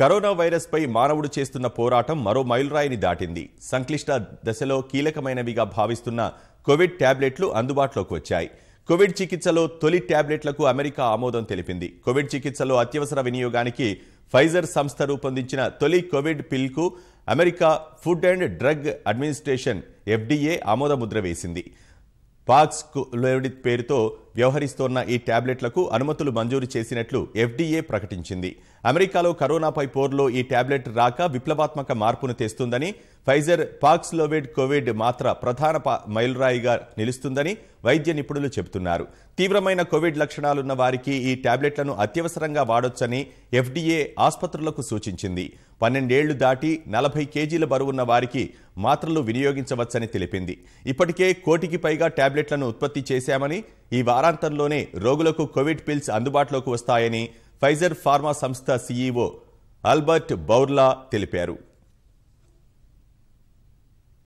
corona వైరస్పై మానవుడు చేస్తున్న పోరాటం మరో మైలురాయిని దాటింది సంక్లిష్ట దశలో కీలకమైనవిగా భావిస్తున్న కోవిడ్ ట్యాబ్లెట్లు అందుబాటులోకి వచ్చాయి కోవిడ్ చికిత్సలో తొలి ట్యాబ్లెట్లకు అమెరికా ఆమోదం తెలిపింది కోవిడ్ చికిత్సలో అత్యవసర వినియోగానికి ఫైజర్ సంస్థ రూపొందించిన తొలి కోవిడ్ పిల్కు America food and drug administration FDA ఆమోదముద్ర వేసింది పాక్స్ పేరుతో వ్యవహరిస్తోన్న ఈ ట్యాబ్లెట్లకు అనుమతులు మంజూరు చేసినట్లు ఎఫ్డీఏ ప్రకటించింది అమెరికాలో కరోనాపై పోర్లో ఈ ట్యాబ్లెట్ రాక విప్లవాత్మక మార్పును తెస్తుందని ఫైజర్ పాక్స్లోవిడ్ కోవిడ్ మాత్ర ప్రధాన మైలురాయిగా నిలుస్తుందని వైద్య నిపుణులు చెబుతున్నారు తీవ్రమైన కోవిడ్ లక్షణాలున్న వారికి ఈ ట్యాబ్లెట్లను అత్యవసరంగా వాడొచ్చని ఎఫ్డీఏ ఆసుపత్రులకు సూచించింది పన్నెండేళ్లు దాటి నలభై కేజీల బరువున్న వారికి మాత్రలు వినియోగించవచ్చని తెలిపింది ఇప్పటికే కోటికి పైగా ట్యాబ్లెట్లను ఉత్పత్తి చేశామని ఈ వారాంతంలోనే రోగులకు కోవిడ్ పిల్స్ అందుబాటులోకి వస్తాయని ఫైజర్ ఫార్మా సంస్థ సీఈఓ ఆల్బర్ట్ బౌర్లా తెలిపారు